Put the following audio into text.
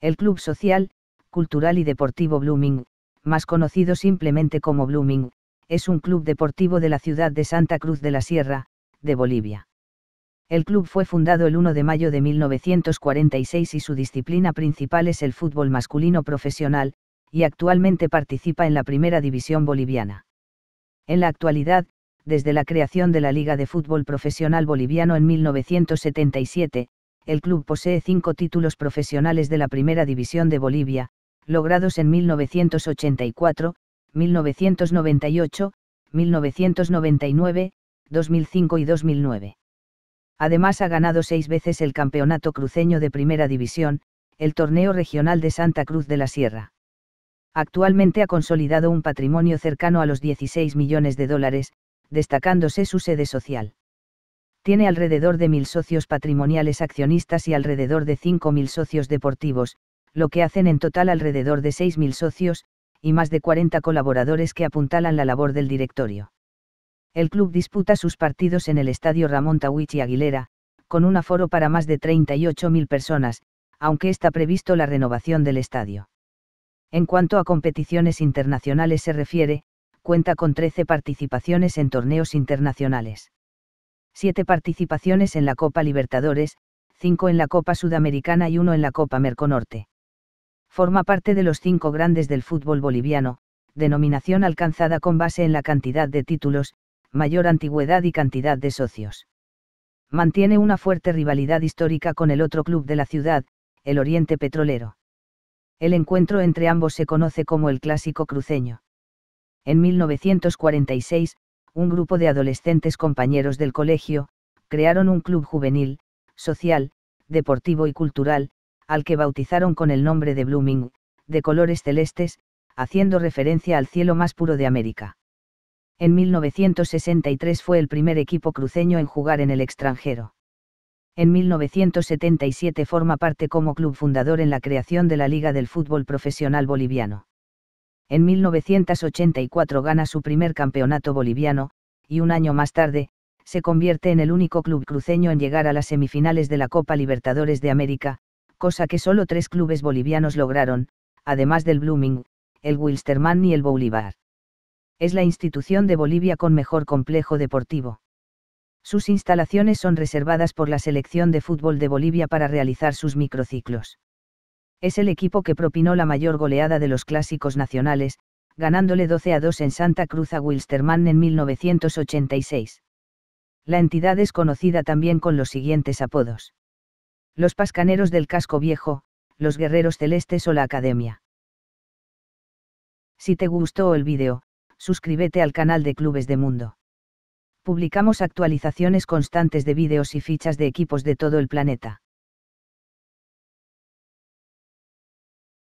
El Club Social, Cultural y Deportivo Blooming, más conocido simplemente como Blooming, es un club deportivo de la ciudad de Santa Cruz de la Sierra, de Bolivia. El club fue fundado el 1 de mayo de 1946 y su disciplina principal es el fútbol masculino profesional, y actualmente participa en la Primera División Boliviana. En la actualidad, desde la creación de la Liga de Fútbol Profesional Boliviano en 1977, el club posee cinco títulos profesionales de la Primera División de Bolivia, logrados en 1984, 1998, 1999, 2005 y 2009. Además ha ganado seis veces el Campeonato Cruceño de Primera División, el Torneo Regional de Santa Cruz de la Sierra. Actualmente ha consolidado un patrimonio cercano a los 16 millones de dólares, destacándose su sede social. Tiene alrededor de mil socios patrimoniales accionistas y alrededor de 5.000 socios deportivos, lo que hacen en total alrededor de 6.000 socios, y más de 40 colaboradores que apuntalan la labor del directorio. El club disputa sus partidos en el Estadio Ramón Tawich Aguilera, con un aforo para más de 38.000 personas, aunque está previsto la renovación del estadio. En cuanto a competiciones internacionales se refiere, cuenta con 13 participaciones en torneos internacionales. 7 participaciones en la Copa Libertadores, 5 en la Copa Sudamericana y 1 en la Copa Merconorte. Forma parte de los cinco grandes del fútbol boliviano, denominación alcanzada con base en la cantidad de títulos, mayor antigüedad y cantidad de socios. Mantiene una fuerte rivalidad histórica con el otro club de la ciudad, el Oriente Petrolero. El encuentro entre ambos se conoce como el Clásico Cruceño. En 1946, un grupo de adolescentes compañeros del colegio, crearon un club juvenil, social, deportivo y cultural, al que bautizaron con el nombre de Blooming, de colores celestes, haciendo referencia al cielo más puro de América en 1963 fue el primer equipo cruceño en jugar en el extranjero. En 1977 forma parte como club fundador en la creación de la Liga del Fútbol Profesional Boliviano. En 1984 gana su primer campeonato boliviano, y un año más tarde, se convierte en el único club cruceño en llegar a las semifinales de la Copa Libertadores de América, cosa que solo tres clubes bolivianos lograron, además del Blooming, el Wilstermann y el Bolívar es la institución de Bolivia con mejor complejo deportivo. Sus instalaciones son reservadas por la selección de fútbol de Bolivia para realizar sus microciclos. Es el equipo que propinó la mayor goleada de los clásicos nacionales, ganándole 12 a 2 en Santa Cruz a Wilstermann en 1986. La entidad es conocida también con los siguientes apodos. Los Pascaneros del Casco Viejo, los Guerreros Celestes o la Academia. Si te gustó el vídeo, suscríbete al canal de Clubes de Mundo. Publicamos actualizaciones constantes de vídeos y fichas de equipos de todo el planeta.